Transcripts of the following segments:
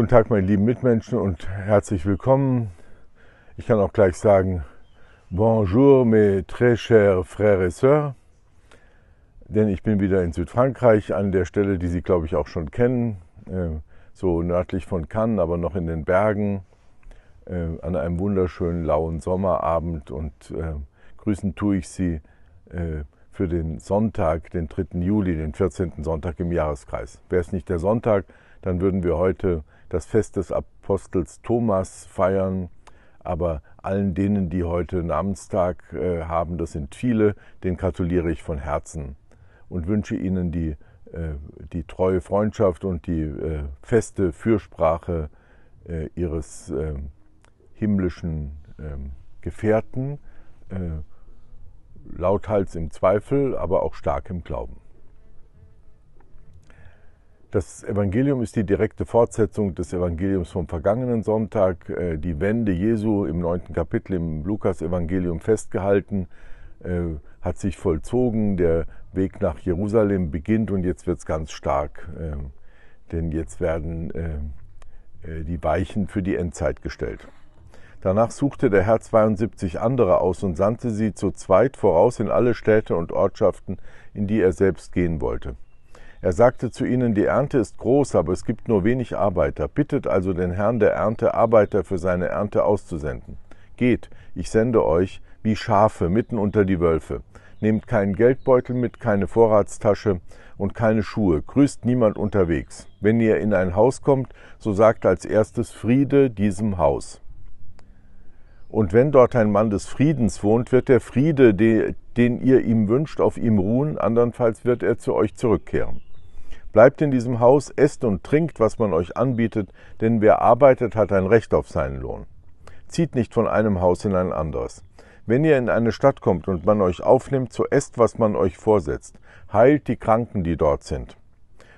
Guten Tag, meine lieben Mitmenschen und herzlich willkommen. Ich kann auch gleich sagen, Bonjour, mes très chers frères et sœurs, denn ich bin wieder in Südfrankreich an der Stelle, die Sie, glaube ich, auch schon kennen, ähm, so nördlich von Cannes, aber noch in den Bergen, ähm, an einem wunderschönen lauen Sommerabend und ähm, grüßen tue ich Sie äh, für den Sonntag, den 3. Juli, den 14. Sonntag im Jahreskreis. Wäre es nicht der Sonntag, dann würden wir heute das Fest des Apostels Thomas feiern. Aber allen denen, die heute Namenstag äh, haben, das sind viele, den gratuliere ich von Herzen und wünsche ihnen die, äh, die treue Freundschaft und die äh, feste Fürsprache ihres ähm, himmlischen ähm, Gefährten lauthals im Zweifel, aber auch stark im Glauben. Das Evangelium ist die direkte Fortsetzung des Evangeliums vom vergangenen Sonntag, äh, die Wende Jesu im neunten Kapitel im Lukas-Evangelium festgehalten, äh, hat sich vollzogen, der Weg nach Jerusalem beginnt und jetzt wird es ganz stark, ähm, denn jetzt werden äh, die Weichen für die Endzeit gestellt. Danach suchte der Herr 72 andere aus und sandte sie zu zweit voraus in alle Städte und Ortschaften, in die er selbst gehen wollte. Er sagte zu ihnen, die Ernte ist groß, aber es gibt nur wenig Arbeiter. Bittet also den Herrn der Ernte, Arbeiter für seine Ernte auszusenden. Geht, ich sende euch wie Schafe mitten unter die Wölfe. Nehmt keinen Geldbeutel mit, keine Vorratstasche und keine Schuhe. Grüßt niemand unterwegs. Wenn ihr in ein Haus kommt, so sagt als erstes Friede diesem Haus. Und wenn dort ein Mann des Friedens wohnt, wird der Friede, den ihr ihm wünscht, auf ihm ruhen, andernfalls wird er zu euch zurückkehren. Bleibt in diesem Haus, esst und trinkt, was man euch anbietet, denn wer arbeitet, hat ein Recht auf seinen Lohn. Zieht nicht von einem Haus in ein anderes. Wenn ihr in eine Stadt kommt und man euch aufnimmt, so esst, was man euch vorsetzt. Heilt die Kranken, die dort sind.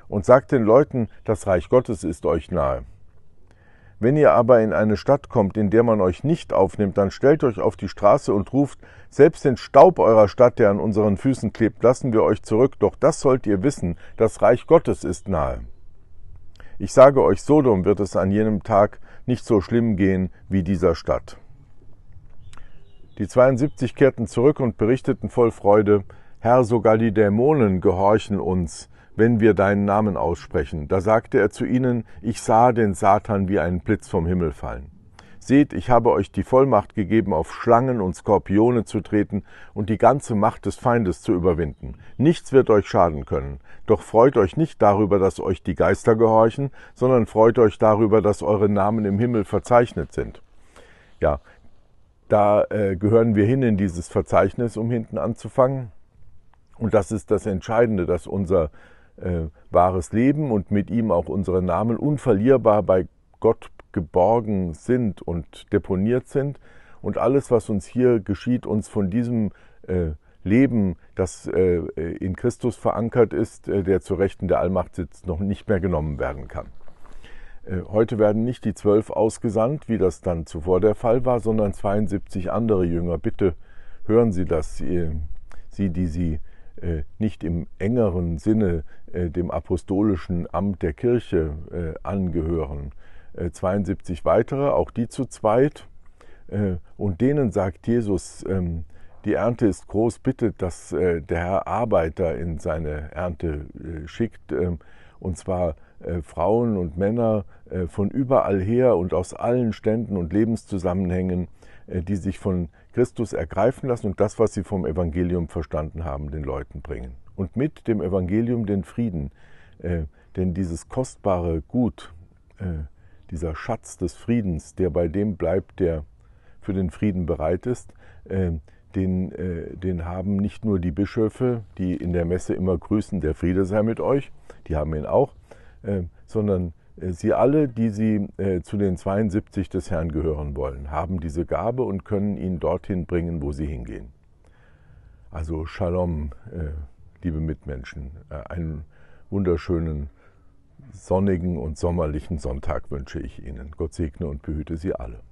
Und sagt den Leuten, das Reich Gottes ist euch nahe. Wenn ihr aber in eine Stadt kommt, in der man euch nicht aufnimmt, dann stellt euch auf die Straße und ruft, selbst den Staub eurer Stadt, der an unseren Füßen klebt, lassen wir euch zurück, doch das sollt ihr wissen, das Reich Gottes ist nahe. Ich sage euch, Sodom wird es an jenem Tag nicht so schlimm gehen wie dieser Stadt. Die 72 kehrten zurück und berichteten voll Freude, Herr, sogar die Dämonen gehorchen uns wenn wir deinen Namen aussprechen. Da sagte er zu ihnen, ich sah den Satan wie einen Blitz vom Himmel fallen. Seht, ich habe euch die Vollmacht gegeben, auf Schlangen und Skorpione zu treten und die ganze Macht des Feindes zu überwinden. Nichts wird euch schaden können. Doch freut euch nicht darüber, dass euch die Geister gehorchen, sondern freut euch darüber, dass eure Namen im Himmel verzeichnet sind. Ja, da äh, gehören wir hin in dieses Verzeichnis, um hinten anzufangen. Und das ist das Entscheidende, dass unser äh, wahres Leben und mit ihm auch unsere Namen unverlierbar bei Gott geborgen sind und deponiert sind. Und alles, was uns hier geschieht, uns von diesem äh, Leben, das äh, in Christus verankert ist, äh, der zu Rechten der Allmacht sitzt, noch nicht mehr genommen werden kann. Äh, heute werden nicht die zwölf ausgesandt, wie das dann zuvor der Fall war, sondern 72 andere Jünger. Bitte hören Sie das, äh, Sie, die Sie äh, nicht im engeren Sinne äh, dem apostolischen Amt der Kirche äh, angehören. 72 weitere, auch die zu zweit. Und denen sagt Jesus, ähm, die Ernte ist groß, bittet, dass der Herr Arbeiter in seine Ernte schickt, ähm, und zwar Frauen und Männer von überall her und aus allen Ständen und Lebenszusammenhängen, äh, die sich von Christus ergreifen lassen und das, was sie vom Evangelium verstanden haben, den Leuten bringen. Und mit dem Evangelium den Frieden. Äh, denn dieses kostbare Gut, äh, dieser Schatz des Friedens, der bei dem bleibt, der für den Frieden bereit ist, den, den haben nicht nur die Bischöfe, die in der Messe immer grüßen, der Friede sei mit euch, die haben ihn auch, sondern äh, Sie alle, die Sie äh, zu den 72 des Herrn gehören wollen, haben diese Gabe und können ihn dorthin bringen, wo Sie hingehen. Also Shalom, äh, liebe Mitmenschen, äh, einen wunderschönen, sonnigen und sommerlichen Sonntag wünsche ich Ihnen. Gott segne und behüte Sie alle.